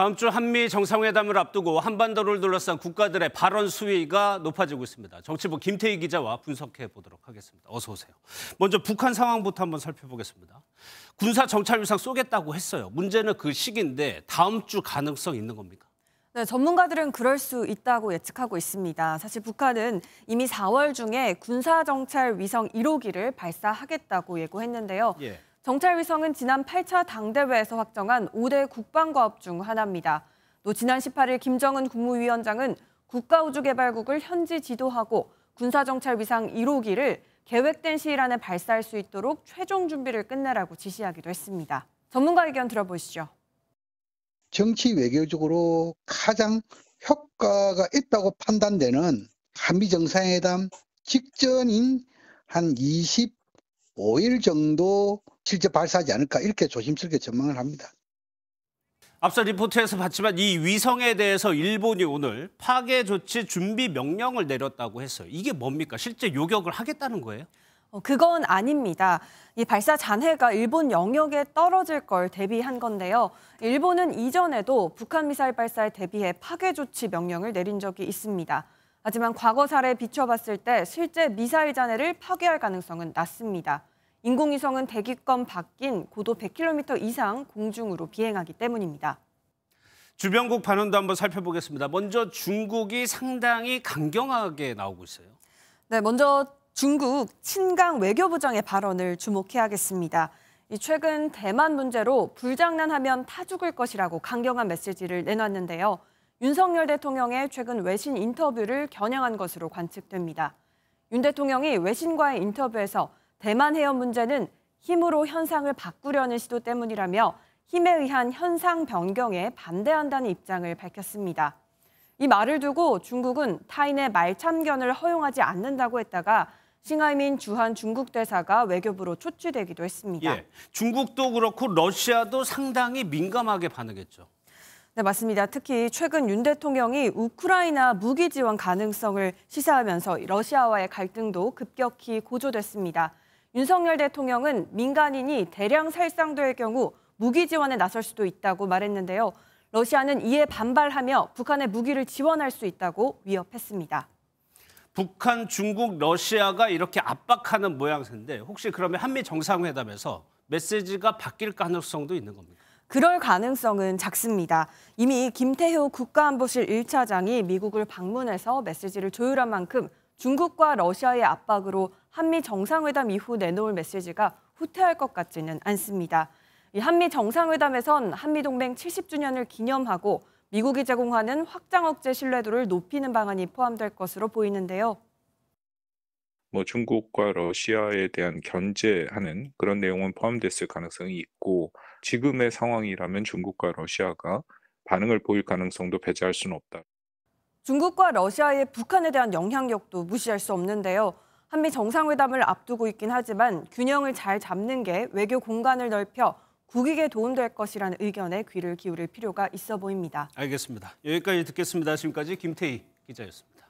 다음 주 한미 정상회담을 앞두고 한반도를 둘러싼 국가들의 발언 수위가 높아지고 있습니다. 정치부 김태희 기자와 분석해 보도록 하겠습니다. 어서 오세요. 먼저 북한 상황부터 한번 살펴보겠습니다. 군사 정찰위상 쏘겠다고 했어요. 문제는 그 시기인데 다음 주 가능성 있는 겁니까? 네, 전문가들은 그럴 수 있다고 예측하고 있습니다. 사실 북한은 이미 4월 중에 군사정찰 위성 1호기를 발사하겠다고 예고했는데요. 예. 정찰위성은 지난 8차 당대회에서 확정한 5대 국방과업 중 하나입니다. 또 지난 18일 김정은 국무위원장은 국가우주개발국을 현지 지도하고 군사정찰위상 1호기를 계획된 시일 안에 발사할 수 있도록 최종 준비를 끝내라고 지시하기도 했습니다. 전문가 의견 들어보시죠. 정치 외교적으로 가장 효과가 있다고 판단되는 한미 정상회담 직전인 한 25일 정도 실제 발사하지 않을까 이렇게 조심스럽게 전망을 합니다. 앞서 리포트에서 봤지만 이 위성에 대해서 일본이 오늘 파괴 조치 준비 명령을 내렸다고 했어요. 이게 뭡니까? 실제 요격을 하겠다는 거예요? 어, 그건 아닙니다. 이 발사 잔해가 일본 영역에 떨어질 걸 대비한 건데요. 일본은 이전에도 북한 미사일 발사에 대비해 파괴 조치 명령을 내린 적이 있습니다. 하지만 과거 사례에 비춰봤을 때 실제 미사일 잔해를 파괴할 가능성은 낮습니다. 인공위성은 대기권 밖인 고도 100km 이상 공중으로 비행하기 때문입니다. 주변국 반응도 한번 살펴보겠습니다. 먼저 중국이 상당히 강경하게 나오고 있어요. 네, 먼저 중국 친강 외교부장의 발언을 주목해야겠습니다. 최근 대만 문제로 불장난하면 타 죽을 것이라고 강경한 메시지를 내놨는데요. 윤석열 대통령의 최근 외신 인터뷰를 겨냥한 것으로 관측됩니다. 윤 대통령이 외신과의 인터뷰에서 대만 해협 문제는 힘으로 현상을 바꾸려는 시도 때문이라며 힘에 의한 현상 변경에 반대한다는 입장을 밝혔습니다. 이 말을 두고 중국은 타인의 말참견을 허용하지 않는다고 했다가 싱하이민 주한 중국 대사가 외교부로 초취되기도 했습니다. 예, 중국도 그렇고 러시아도 상당히 민감하게 반응했죠. 네, 맞습니다. 특히 최근 윤 대통령이 우크라이나 무기 지원 가능성을 시사하면서 러시아와의 갈등도 급격히 고조됐습니다. 윤석열 대통령은 민간인이 대량 살상될 경우 무기 지원에 나설 수도 있다고 말했는데요. 러시아는 이에 반발하며 북한의 무기를 지원할 수 있다고 위협했습니다. 북한, 중국, 러시아가 이렇게 압박하는 모양새인데 혹시 그러면 한미 정상회담에서 메시지가 바뀔 가능성도 있는 겁니까? 그럴 가능성은 작습니다. 이미 김태효 국가안보실 1차장이 미국을 방문해서 메시지를 조율한 만큼 중국과 러시아의 압박으로 한미 정상회담 이후 내놓을 메시지가 후퇴할 것 같지는 않습니다. 한미 정상회담에선 한미동맹 70주년을 기념하고 미국이 제공하는 확장 억제 신뢰도를 높이는 방안이 포함될 것으로 보이는데요. 뭐 중국과 러시아에 대한 견제하는 그런 내용은 포함됐을 가능성이 있고 지금의 상황이라면 중국과 러시아가 반응을 보일 가능성도 배제할 수는 없다. 중국과 러시아의 북한에 대한 영향력도 무시할 수 없는데요. 한미 정상회담을 앞두고 있긴 하지만 균형을 잘 잡는 게 외교 공간을 넓혀 국익에 도움될 것이라는 의견에 귀를 기울일 필요가 있어 보입니다. 알겠습니다. 여기까지 듣겠습니다. 지금까지 김태희 기자였습니다.